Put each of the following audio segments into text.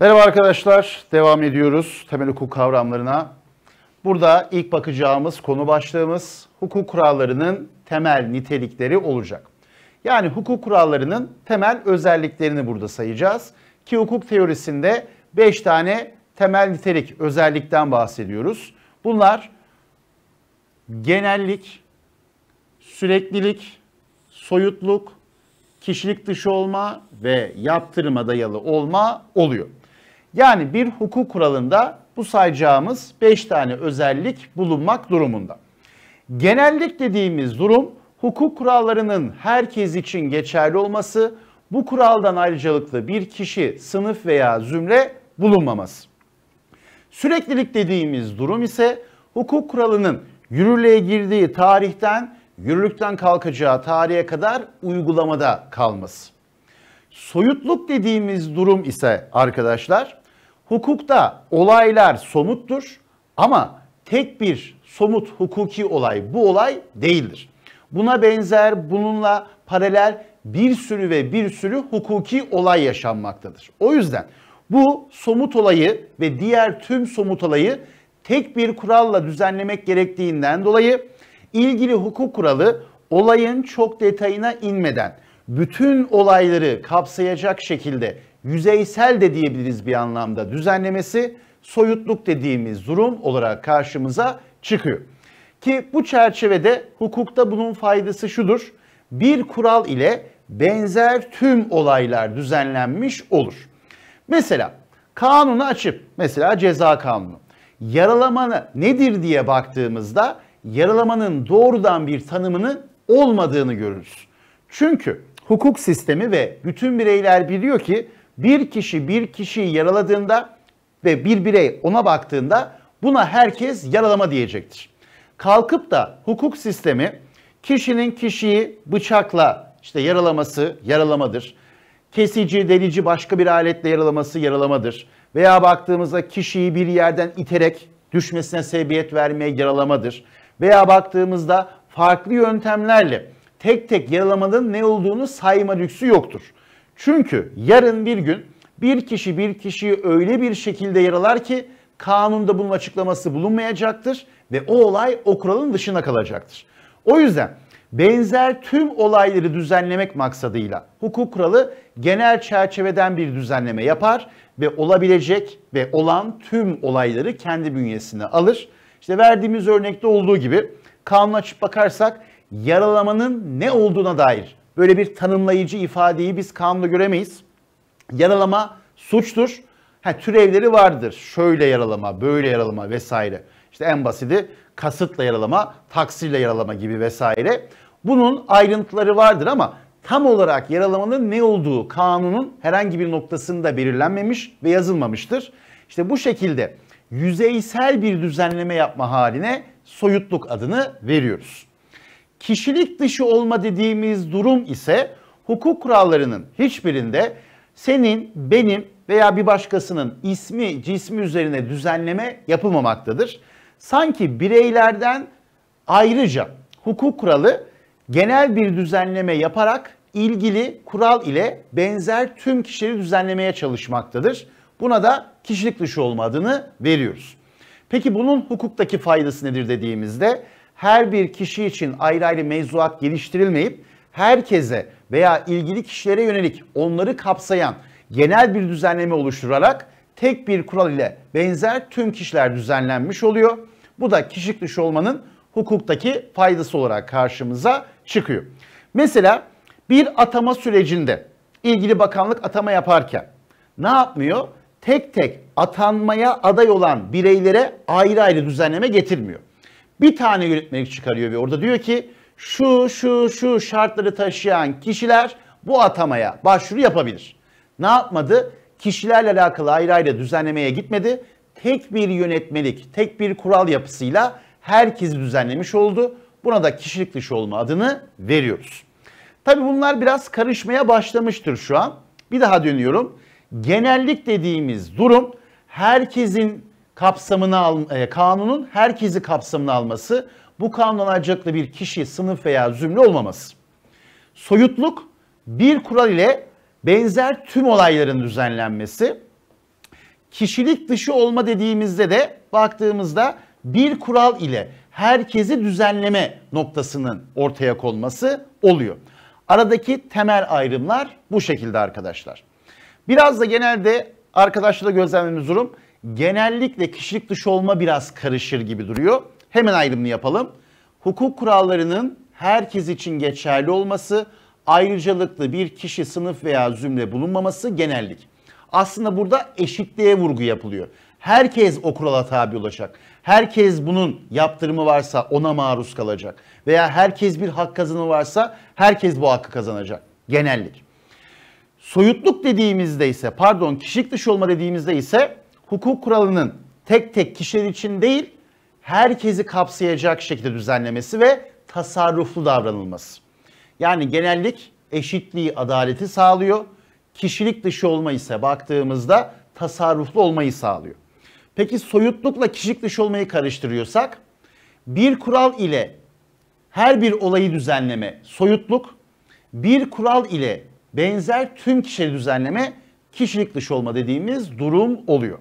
Merhaba arkadaşlar, devam ediyoruz temel hukuk kavramlarına. Burada ilk bakacağımız konu başlığımız hukuk kurallarının temel nitelikleri olacak. Yani hukuk kurallarının temel özelliklerini burada sayacağız. Ki hukuk teorisinde 5 tane temel nitelik özellikten bahsediyoruz. Bunlar genellik, süreklilik, soyutluk, kişilik dışı olma ve yaptırıma dayalı olma oluyor. Yani bir hukuk kuralında bu sayacağımız 5 tane özellik bulunmak durumunda. Genellik dediğimiz durum hukuk kurallarının herkes için geçerli olması, bu kuraldan ayrıcalıklı bir kişi, sınıf veya zümre bulunmaması. Süreklilik dediğimiz durum ise hukuk kuralının yürürlüğe girdiği tarihten yürürlükten kalkacağı tarihe kadar uygulamada kalması. Soyutluk dediğimiz durum ise arkadaşlar Hukukta olaylar somuttur ama tek bir somut hukuki olay bu olay değildir. Buna benzer, bununla paralel bir sürü ve bir sürü hukuki olay yaşanmaktadır. O yüzden bu somut olayı ve diğer tüm somut olayı tek bir kuralla düzenlemek gerektiğinden dolayı ilgili hukuk kuralı olayın çok detayına inmeden bütün olayları kapsayacak şekilde yüzeysel de diyebiliriz bir anlamda düzenlemesi soyutluk dediğimiz durum olarak karşımıza çıkıyor. Ki bu çerçevede hukukta bunun faydası şudur. Bir kural ile benzer tüm olaylar düzenlenmiş olur. Mesela kanunu açıp mesela ceza kanunu yaralama nedir diye baktığımızda yaralamanın doğrudan bir tanımının olmadığını görürüz. Çünkü hukuk sistemi ve bütün bireyler biliyor ki bir kişi bir kişiyi yaraladığında ve bir birey ona baktığında buna herkes yaralama diyecektir. Kalkıp da hukuk sistemi kişinin kişiyi bıçakla işte yaralaması yaralamadır. Kesici, delici başka bir aletle yaralaması yaralamadır. Veya baktığımızda kişiyi bir yerden iterek düşmesine sebebiyet vermeye yaralamadır. Veya baktığımızda farklı yöntemlerle tek tek yaralamanın ne olduğunu sayma lüksü yoktur. Çünkü yarın bir gün bir kişi bir kişiyi öyle bir şekilde yaralar ki kanunda bunun açıklaması bulunmayacaktır ve o olay o kuralın dışına kalacaktır. O yüzden benzer tüm olayları düzenlemek maksadıyla hukuk kuralı genel çerçeveden bir düzenleme yapar ve olabilecek ve olan tüm olayları kendi bünyesine alır. İşte verdiğimiz örnekte olduğu gibi kanun açıp bakarsak yaralamanın ne olduğuna dair böyle bir tanımlayıcı ifadeyi biz kanunda göremeyiz. Yaralama suçtur. Ha, türevleri vardır. Şöyle yaralama, böyle yaralama vesaire. İşte en basiti kasıtla yaralama, taksirle yaralama gibi vesaire. Bunun ayrıntıları vardır ama tam olarak yaralamanın ne olduğu kanunun herhangi bir noktasında belirlenmemiş ve yazılmamıştır. İşte bu şekilde yüzeysel bir düzenleme yapma haline soyutluk adını veriyoruz. Kişilik dışı olma dediğimiz durum ise hukuk kurallarının hiçbirinde senin, benim veya bir başkasının ismi, cismi üzerine düzenleme yapılmamaktadır. Sanki bireylerden ayrıca hukuk kuralı genel bir düzenleme yaparak ilgili kural ile benzer tüm kişileri düzenlemeye çalışmaktadır. Buna da kişilik dışı olma adını veriyoruz. Peki bunun hukuktaki faydası nedir dediğimizde her bir kişi için ayrı ayrı mevzuat geliştirilmeyip herkese veya ilgili kişilere yönelik onları kapsayan genel bir düzenleme oluşturarak tek bir kural ile benzer tüm kişiler düzenlenmiş oluyor. Bu da kişilik dışı olmanın hukuktaki faydası olarak karşımıza çıkıyor. Mesela bir atama sürecinde ilgili bakanlık atama yaparken ne yapmıyor? Tek tek atanmaya aday olan bireylere ayrı ayrı düzenleme getirmiyor bir tane yönetmelik çıkarıyor ve orada diyor ki şu şu şu şartları taşıyan kişiler bu atamaya başvuru yapabilir. Ne yapmadı? Kişilerle alakalı ayrı ayrı düzenlemeye gitmedi. Tek bir yönetmelik, tek bir kural yapısıyla herkesi düzenlemiş oldu. Buna da kişilik dışı olma adını veriyoruz. Tabi bunlar biraz karışmaya başlamıştır şu an. Bir daha dönüyorum. Genellik dediğimiz durum herkesin kapsamını al, e, kanunun herkesi kapsamına alması, bu kanun alacaklı bir kişi, sınıf veya zümre olmaması. Soyutluk bir kural ile benzer tüm olayların düzenlenmesi. Kişilik dışı olma dediğimizde de baktığımızda bir kural ile herkesi düzenleme noktasının ortaya konması oluyor. Aradaki temel ayrımlar bu şekilde arkadaşlar. Biraz da genelde arkadaşlara gözlemlediğimiz durum genellikle kişilik dışı olma biraz karışır gibi duruyor. Hemen ayrımını yapalım. Hukuk kurallarının herkes için geçerli olması, ayrıcalıklı bir kişi, sınıf veya zümre bulunmaması genellik. Aslında burada eşitliğe vurgu yapılıyor. Herkes o kurala tabi olacak. Herkes bunun yaptırımı varsa ona maruz kalacak. Veya herkes bir hak kazanı varsa herkes bu hakkı kazanacak. Genellik. Soyutluk dediğimizde ise pardon kişilik dışı olma dediğimizde ise hukuk kuralının tek tek kişiler için değil herkesi kapsayacak şekilde düzenlemesi ve tasarruflu davranılması. Yani genellik eşitliği, adaleti sağlıyor. Kişilik dışı olma ise baktığımızda tasarruflu olmayı sağlıyor. Peki soyutlukla kişilik dışı olmayı karıştırıyorsak bir kural ile her bir olayı düzenleme soyutluk, bir kural ile benzer tüm kişileri düzenleme kişilik dışı olma dediğimiz durum oluyor.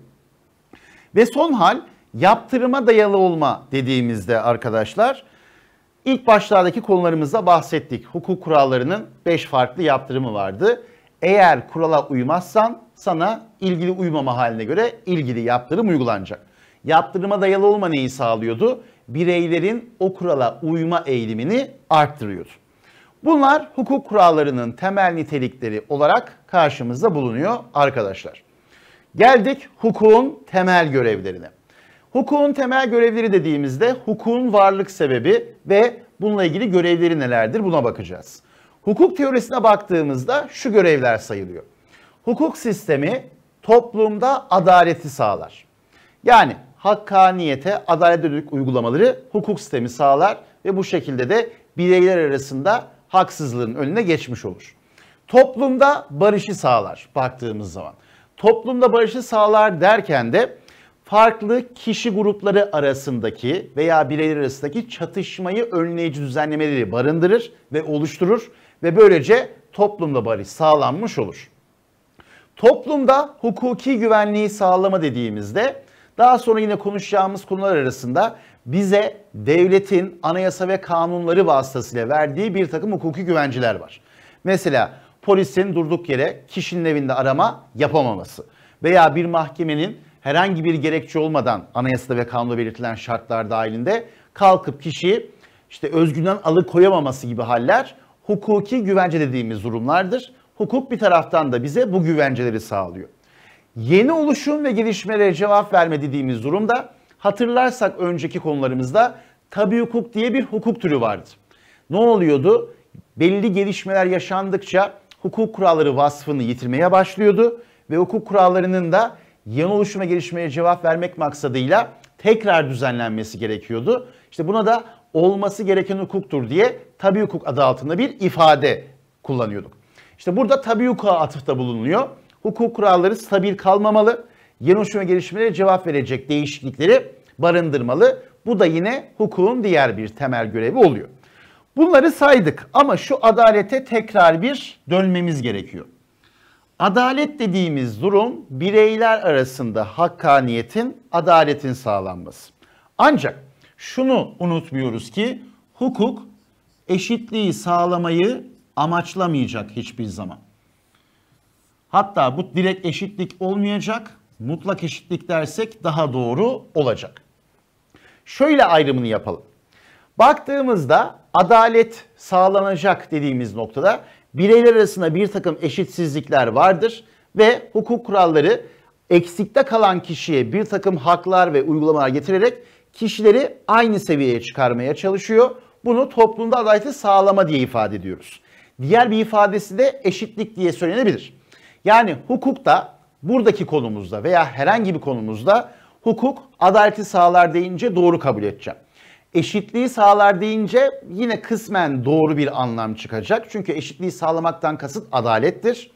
Ve son hal yaptırıma dayalı olma dediğimizde arkadaşlar ilk başlardaki konularımızda bahsettik. Hukuk kurallarının 5 farklı yaptırımı vardı. Eğer kurala uymazsan sana ilgili uymama haline göre ilgili yaptırım uygulanacak. Yaptırıma dayalı olma neyi sağlıyordu? Bireylerin o kurala uyma eğilimini arttırıyordu. Bunlar hukuk kurallarının temel nitelikleri olarak karşımızda bulunuyor arkadaşlar. Geldik hukukun temel görevlerine. Hukukun temel görevleri dediğimizde hukukun varlık sebebi ve bununla ilgili görevleri nelerdir buna bakacağız. Hukuk teorisine baktığımızda şu görevler sayılıyor. Hukuk sistemi toplumda adaleti sağlar. Yani hakkaniyete, adalet dönük uygulamaları hukuk sistemi sağlar ve bu şekilde de bireyler arasında haksızlığın önüne geçmiş olur. Toplumda barışı sağlar baktığımız zaman toplumda barışı sağlar derken de farklı kişi grupları arasındaki veya bireyler arasındaki çatışmayı önleyici düzenlemeleri barındırır ve oluşturur ve böylece toplumda barış sağlanmış olur. Toplumda hukuki güvenliği sağlama dediğimizde daha sonra yine konuşacağımız konular arasında bize devletin anayasa ve kanunları vasıtasıyla verdiği bir takım hukuki güvenciler var. Mesela polisin durduk yere kişinin evinde arama yapamaması veya bir mahkemenin herhangi bir gerekçe olmadan anayasada ve kanunda belirtilen şartlar dahilinde kalkıp kişiyi işte özgünden alıkoyamaması gibi haller hukuki güvence dediğimiz durumlardır. Hukuk bir taraftan da bize bu güvenceleri sağlıyor. Yeni oluşum ve gelişmelere cevap verme dediğimiz durumda hatırlarsak önceki konularımızda tabi hukuk diye bir hukuk türü vardı. Ne oluyordu? Belli gelişmeler yaşandıkça hukuk kuralları vasfını yitirmeye başlıyordu ve hukuk kurallarının da yeni oluşum gelişmeye cevap vermek maksadıyla tekrar düzenlenmesi gerekiyordu. İşte buna da olması gereken hukuktur diye tabi hukuk adı altında bir ifade kullanıyorduk. İşte burada tabi hukuka atıfta bulunuyor. Hukuk kuralları stabil kalmamalı, yeni oluşum ve gelişmelere cevap verecek değişiklikleri barındırmalı. Bu da yine hukukun diğer bir temel görevi oluyor. Bunları saydık ama şu adalete tekrar bir dönmemiz gerekiyor. Adalet dediğimiz durum bireyler arasında hakkaniyetin, adaletin sağlanması. Ancak şunu unutmuyoruz ki hukuk eşitliği sağlamayı amaçlamayacak hiçbir zaman. Hatta bu direkt eşitlik olmayacak, mutlak eşitlik dersek daha doğru olacak. Şöyle ayrımını yapalım. Baktığımızda adalet sağlanacak dediğimiz noktada bireyler arasında bir takım eşitsizlikler vardır ve hukuk kuralları eksikte kalan kişiye bir takım haklar ve uygulamalar getirerek kişileri aynı seviyeye çıkarmaya çalışıyor. Bunu toplumda adaleti sağlama diye ifade ediyoruz. Diğer bir ifadesi de eşitlik diye söylenebilir. Yani hukukta buradaki konumuzda veya herhangi bir konumuzda hukuk adaleti sağlar deyince doğru kabul edeceğim. Eşitliği sağlar deyince yine kısmen doğru bir anlam çıkacak. Çünkü eşitliği sağlamaktan kasıt adalettir.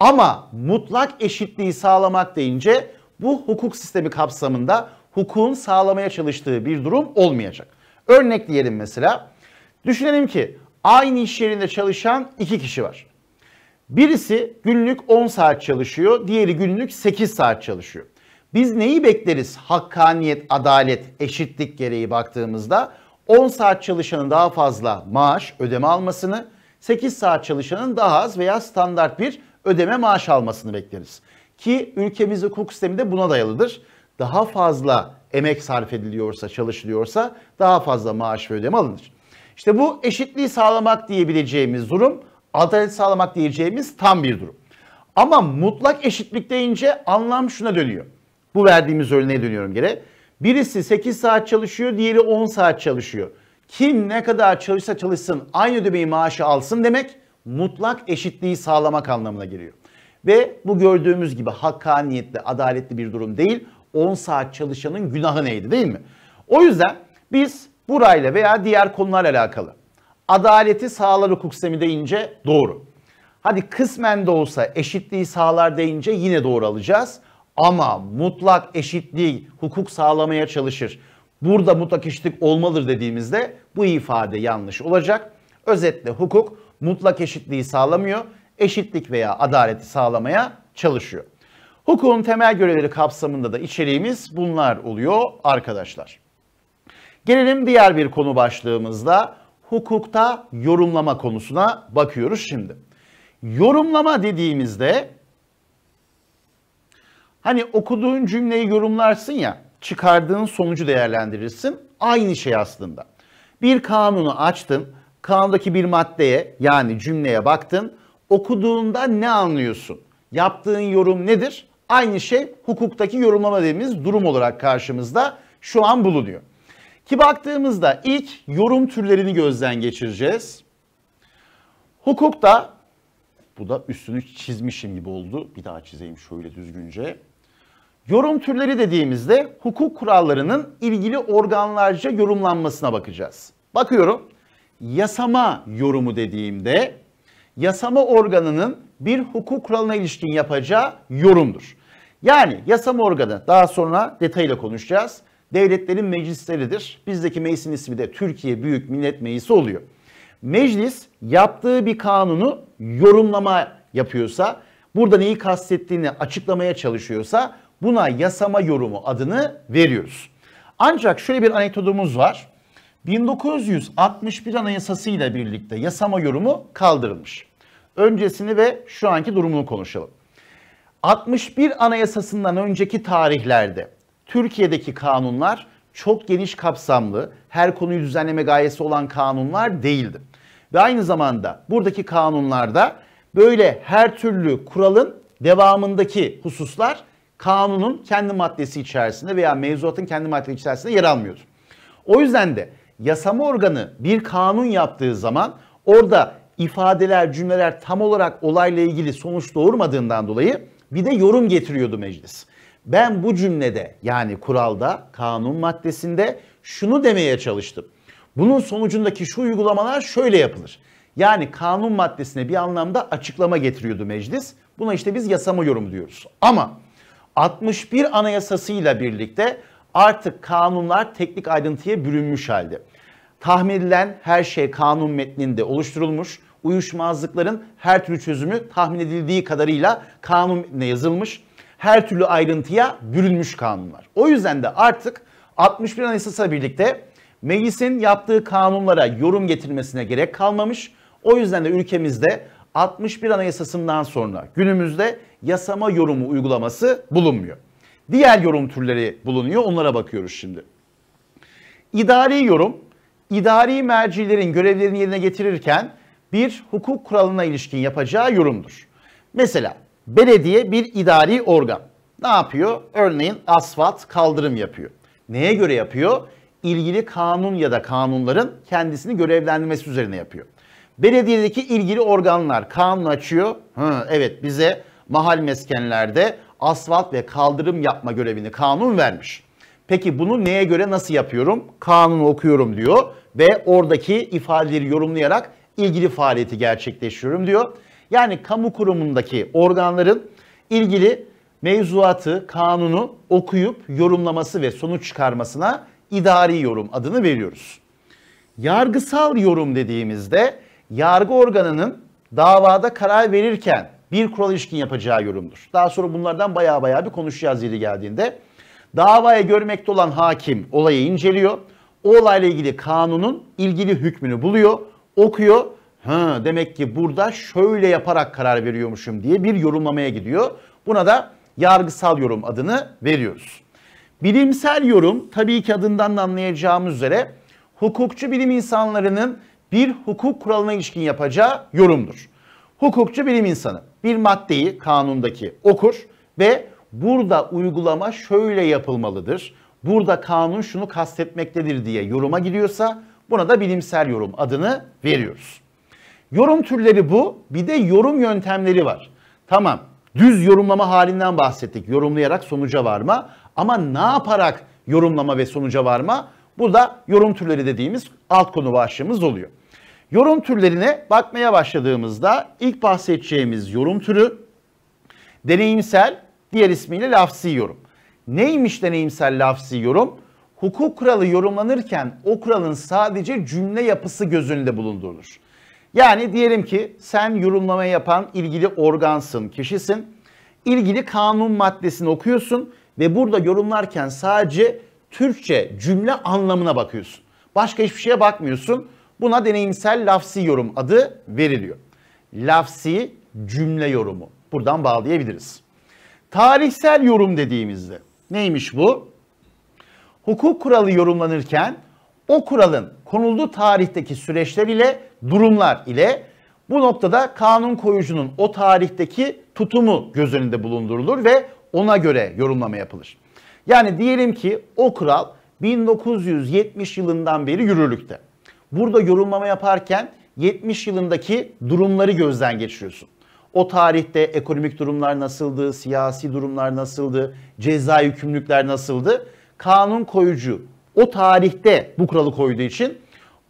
Ama mutlak eşitliği sağlamak deyince bu hukuk sistemi kapsamında hukukun sağlamaya çalıştığı bir durum olmayacak. Örnek diyelim mesela. Düşünelim ki aynı iş yerinde çalışan iki kişi var. Birisi günlük 10 saat çalışıyor, diğeri günlük 8 saat çalışıyor. Biz neyi bekleriz hakkaniyet, adalet, eşitlik gereği baktığımızda? 10 saat çalışanın daha fazla maaş ödeme almasını, 8 saat çalışanın daha az veya standart bir ödeme maaş almasını bekleriz. Ki ülkemiz hukuk sistemi de buna dayalıdır. Daha fazla emek sarf ediliyorsa, çalışılıyorsa daha fazla maaş ve ödeme alınır. İşte bu eşitliği sağlamak diyebileceğimiz durum, adalet sağlamak diyeceğimiz tam bir durum. Ama mutlak eşitlik deyince anlam şuna dönüyor. Bu verdiğimiz örneğe dönüyorum geri. Birisi 8 saat çalışıyor, diğeri 10 saat çalışıyor. Kim ne kadar çalışsa çalışsın aynı ödemeyi maaşı alsın demek mutlak eşitliği sağlamak anlamına geliyor. Ve bu gördüğümüz gibi hakkaniyetli, adaletli bir durum değil. 10 saat çalışanın günahı neydi değil mi? O yüzden biz burayla veya diğer konular alakalı adaleti sağlar hukuk sistemi deyince doğru. Hadi kısmen de olsa eşitliği sağlar deyince yine doğru alacağız ama mutlak eşitliği hukuk sağlamaya çalışır. Burada mutlak eşitlik olmalıdır dediğimizde bu ifade yanlış olacak. Özetle hukuk mutlak eşitliği sağlamıyor, eşitlik veya adaleti sağlamaya çalışıyor. Hukukun temel görevleri kapsamında da içeriğimiz bunlar oluyor arkadaşlar. Gelelim diğer bir konu başlığımızda hukukta yorumlama konusuna bakıyoruz şimdi. Yorumlama dediğimizde Hani okuduğun cümleyi yorumlarsın ya, çıkardığın sonucu değerlendirirsin. Aynı şey aslında. Bir kanunu açtın, kanundaki bir maddeye yani cümleye baktın. Okuduğunda ne anlıyorsun? Yaptığın yorum nedir? Aynı şey hukuktaki yorumlama dediğimiz durum olarak karşımızda şu an bulunuyor. Ki baktığımızda ilk yorum türlerini gözden geçireceğiz. Hukukta bu da üstünü çizmişim gibi oldu. Bir daha çizeyim şöyle düzgünce. Yorum türleri dediğimizde hukuk kurallarının ilgili organlarca yorumlanmasına bakacağız. Bakıyorum. Yasama yorumu dediğimde yasama organının bir hukuk kuralına ilişkin yapacağı yorumdur. Yani yasama organı daha sonra detayla konuşacağız. Devletlerin meclisleridir. Bizdeki meclisin ismi de Türkiye Büyük Millet Meclisi oluyor. Meclis yaptığı bir kanunu yorumlama yapıyorsa, burada neyi kastettiğini açıklamaya çalışıyorsa Buna yasama yorumu adını veriyoruz. Ancak şöyle bir anekdotumuz var. 1961 Anayasası ile birlikte yasama yorumu kaldırılmış. Öncesini ve şu anki durumunu konuşalım. 61 Anayasasından önceki tarihlerde Türkiye'deki kanunlar çok geniş kapsamlı, her konuyu düzenleme gayesi olan kanunlar değildi. Ve aynı zamanda buradaki kanunlarda böyle her türlü kuralın devamındaki hususlar kanunun kendi maddesi içerisinde veya mevzuatın kendi maddesi içerisinde yer almıyor. O yüzden de yasama organı bir kanun yaptığı zaman orada ifadeler, cümleler tam olarak olayla ilgili sonuç doğurmadığından dolayı bir de yorum getiriyordu meclis. Ben bu cümlede yani kuralda, kanun maddesinde şunu demeye çalıştım. Bunun sonucundaki şu uygulamalar şöyle yapılır. Yani kanun maddesine bir anlamda açıklama getiriyordu meclis. Buna işte biz yasama yorumu diyoruz. Ama 61 anayasasıyla birlikte artık kanunlar teknik ayrıntıya bürünmüş halde. Tahmin edilen her şey kanun metninde oluşturulmuş. Uyuşmazlıkların her türlü çözümü tahmin edildiği kadarıyla kanun metnine yazılmış. Her türlü ayrıntıya bürünmüş kanunlar. O yüzden de artık 61 Anayasası'yla birlikte meclisin yaptığı kanunlara yorum getirmesine gerek kalmamış. O yüzden de ülkemizde 61 Anayasası'ndan sonra günümüzde yasama yorumu uygulaması bulunmuyor. Diğer yorum türleri bulunuyor. Onlara bakıyoruz şimdi. İdari yorum, idari mercilerin görevlerini yerine getirirken bir hukuk kuralına ilişkin yapacağı yorumdur. Mesela belediye bir idari organ. Ne yapıyor? Örneğin asfalt kaldırım yapıyor. Neye göre yapıyor? İlgili kanun ya da kanunların kendisini görevlendirmesi üzerine yapıyor. Belediyedeki ilgili organlar kanun açıyor. Hı, evet bize mahal meskenlerde asfalt ve kaldırım yapma görevini kanun vermiş. Peki bunu neye göre nasıl yapıyorum? Kanunu okuyorum diyor ve oradaki ifadeleri yorumlayarak ilgili faaliyeti gerçekleştiriyorum diyor. Yani kamu kurumundaki organların ilgili mevzuatı, kanunu okuyup yorumlaması ve sonuç çıkarmasına idari yorum adını veriyoruz. Yargısal yorum dediğimizde yargı organının davada karar verirken bir kural ilişkin yapacağı yorumdur. Daha sonra bunlardan baya baya bir konuşacağız yeri geldiğinde. Davaya görmekte olan hakim olayı inceliyor. O olayla ilgili kanunun ilgili hükmünü buluyor, okuyor. Ha, demek ki burada şöyle yaparak karar veriyormuşum diye bir yorumlamaya gidiyor. Buna da yargısal yorum adını veriyoruz. Bilimsel yorum tabii ki adından da anlayacağımız üzere hukukçu bilim insanlarının bir hukuk kuralına ilişkin yapacağı yorumdur. Hukukçu bilim insanı bir maddeyi kanundaki okur ve burada uygulama şöyle yapılmalıdır. Burada kanun şunu kastetmektedir diye yoruma gidiyorsa buna da bilimsel yorum adını veriyoruz. Yorum türleri bu. Bir de yorum yöntemleri var. Tamam düz yorumlama halinden bahsettik. Yorumlayarak sonuca varma ama ne yaparak yorumlama ve sonuca varma? Bu da yorum türleri dediğimiz alt konu başlığımız oluyor. Yorum türlerine bakmaya başladığımızda ilk bahsedeceğimiz yorum türü deneyimsel, diğer ismiyle lafsi yorum. Neymiş deneyimsel lafsi yorum? Hukuk kuralı yorumlanırken o kuralın sadece cümle yapısı gözünde bulundurulur. Yani diyelim ki sen yorumlama yapan ilgili organsın, kişisin. İlgili kanun maddesini okuyorsun ve burada yorumlarken sadece Türkçe cümle anlamına bakıyorsun. Başka hiçbir şeye bakmıyorsun. Buna deneyimsel lafsi yorum adı veriliyor. Lafsi cümle yorumu. Buradan bağlayabiliriz. Tarihsel yorum dediğimizde neymiş bu? Hukuk kuralı yorumlanırken o kuralın konulduğu tarihteki süreçler ile durumlar ile bu noktada kanun koyucunun o tarihteki tutumu göz önünde bulundurulur ve ona göre yorumlama yapılır. Yani diyelim ki o kural 1970 yılından beri yürürlükte. Burada yorumlama yaparken 70 yılındaki durumları gözden geçiriyorsun. O tarihte ekonomik durumlar nasıldı, siyasi durumlar nasıldı, ceza yükümlülükler nasıldı? Kanun koyucu o tarihte bu kuralı koyduğu için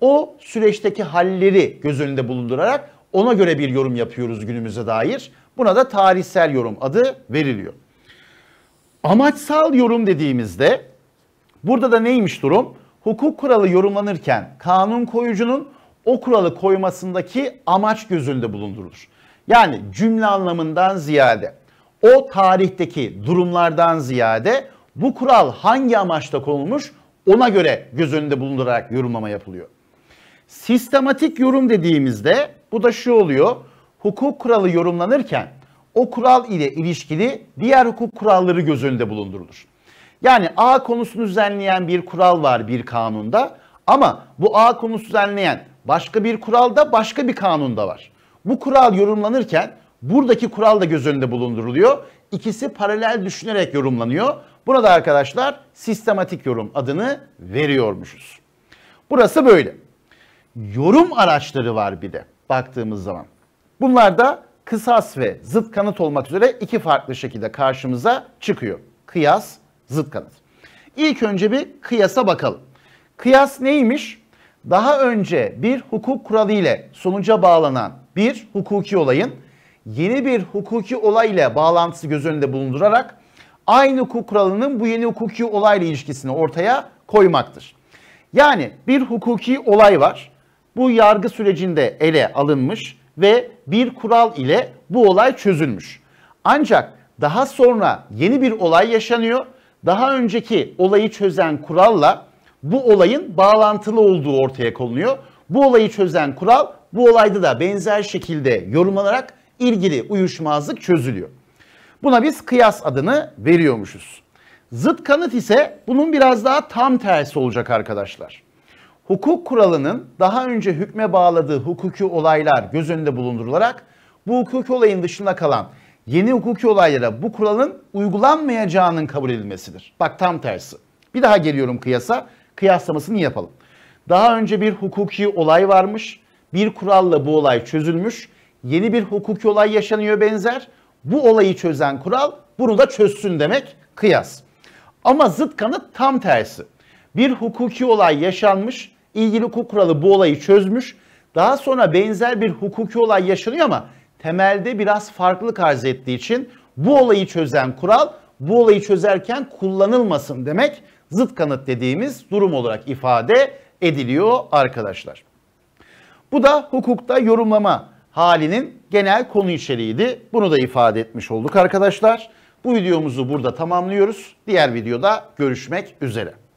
o süreçteki halleri göz önünde bulundurarak ona göre bir yorum yapıyoruz günümüze dair. Buna da tarihsel yorum adı veriliyor. Amaçsal yorum dediğimizde burada da neymiş durum? Hukuk kuralı yorumlanırken kanun koyucunun o kuralı koymasındaki amaç gözünde bulundurulur. Yani cümle anlamından ziyade o tarihteki durumlardan ziyade bu kural hangi amaçta konulmuş ona göre göz önünde bulundurarak yorumlama yapılıyor. Sistematik yorum dediğimizde bu da şu oluyor. Hukuk kuralı yorumlanırken o kural ile ilişkili diğer hukuk kuralları göz önünde bulundurulur. Yani A konusunu düzenleyen bir kural var bir kanunda ama bu A konusu düzenleyen başka bir kuralda başka bir kanunda var. Bu kural yorumlanırken buradaki kural da göz önünde bulunduruluyor. İkisi paralel düşünerek yorumlanıyor. Buna da arkadaşlar sistematik yorum adını veriyormuşuz. Burası böyle. Yorum araçları var bir de baktığımız zaman. Bunlar da kısas ve zıt kanıt olmak üzere iki farklı şekilde karşımıza çıkıyor. Kıyas, zıt kanıt. İlk önce bir kıyasa bakalım. Kıyas neymiş? Daha önce bir hukuk kuralı ile sonuca bağlanan bir hukuki olayın yeni bir hukuki olay ile bağlantısı göz önünde bulundurarak aynı hukuk kuralının bu yeni hukuki olayla ilişkisini ortaya koymaktır. Yani bir hukuki olay var. Bu yargı sürecinde ele alınmış ve bir kural ile bu olay çözülmüş. Ancak daha sonra yeni bir olay yaşanıyor. Daha önceki olayı çözen kuralla bu olayın bağlantılı olduğu ortaya konuluyor. Bu olayı çözen kural bu olayda da benzer şekilde yorumlanarak ilgili uyuşmazlık çözülüyor. Buna biz kıyas adını veriyormuşuz. Zıt kanıt ise bunun biraz daha tam tersi olacak arkadaşlar hukuk kuralının daha önce hükme bağladığı hukuki olaylar göz önünde bulundurularak bu hukuki olayın dışında kalan yeni hukuki olaylara bu kuralın uygulanmayacağının kabul edilmesidir. Bak tam tersi. Bir daha geliyorum kıyasa. Kıyaslamasını yapalım. Daha önce bir hukuki olay varmış. Bir kuralla bu olay çözülmüş. Yeni bir hukuki olay yaşanıyor benzer. Bu olayı çözen kural bunu da çözsün demek kıyas. Ama zıt kanıt tam tersi. Bir hukuki olay yaşanmış ilgili hukuk kuralı bu olayı çözmüş. Daha sonra benzer bir hukuki olay yaşanıyor ama temelde biraz farklılık arz ettiği için bu olayı çözen kural bu olayı çözerken kullanılmasın demek zıt kanıt dediğimiz durum olarak ifade ediliyor arkadaşlar. Bu da hukukta yorumlama halinin genel konu içeriğiydi. Bunu da ifade etmiş olduk arkadaşlar. Bu videomuzu burada tamamlıyoruz. Diğer videoda görüşmek üzere.